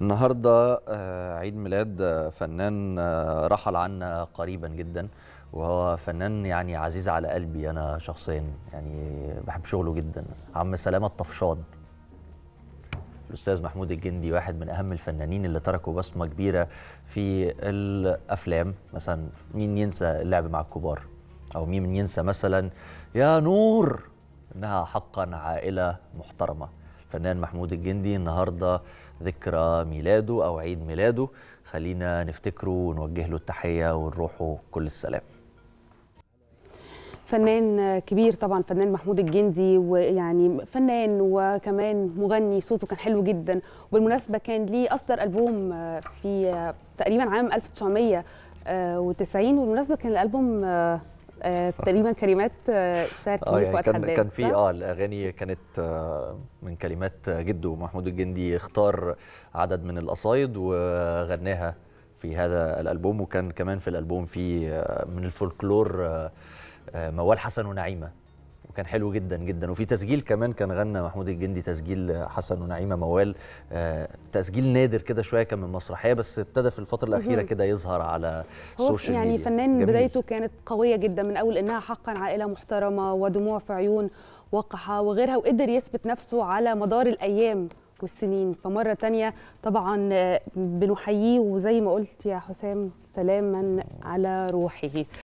النهارده آه، عيد ميلاد آه، فنان آه، رحل عنا قريبا جدا وهو فنان يعني عزيز على قلبي انا شخصيا يعني بحب شغله جدا عم سلامه الطفشان الاستاذ محمود الجندي واحد من اهم الفنانين اللي تركوا بصمه كبيره في الافلام مثلا مين ينسى اللعب مع الكبار او مين ينسى مثلا يا نور انها حقا عائله محترمه الفنان محمود الجندي النهارده ذكرى ميلاده او عيد ميلاده خلينا نفتكره ونوجه له التحيه ونروحه كل السلام فنان كبير طبعا فنان محمود الجندي ويعني فنان وكمان مغني صوته كان حلو جدا وبالمناسبه كان ليه اصدر البوم في تقريبا عام 1990 وبالمناسبه كان الالبوم آه تقريبا كلمات اشتهرت آه, آه، يعني كان حداد. كان في اه الاغاني كانت آه، من كلمات جده محمود الجندي اختار عدد من القصايد وغناها في هذا الالبوم وكان كمان في الالبوم في آه، من الفولكلور موال حسن ونعيمه كان حلو جدا جدا وفي تسجيل كمان كان غنى محمود الجندي تسجيل حسن ونعيمه موال آه، تسجيل نادر كده شويه كان من مسرحيه بس ابتدى في الفتره الاخيره كده يظهر على السوشيال يعني ميديا فنان جميل. بدايته كانت قويه جدا من اول انها حقا عائله محترمه ودموع في عيون وقحه وغيرها وقدر يثبت نفسه على مدار الايام والسنين فمرة تانية طبعا آه، بنحييه وزي ما قلت يا حسام سلاما على روحه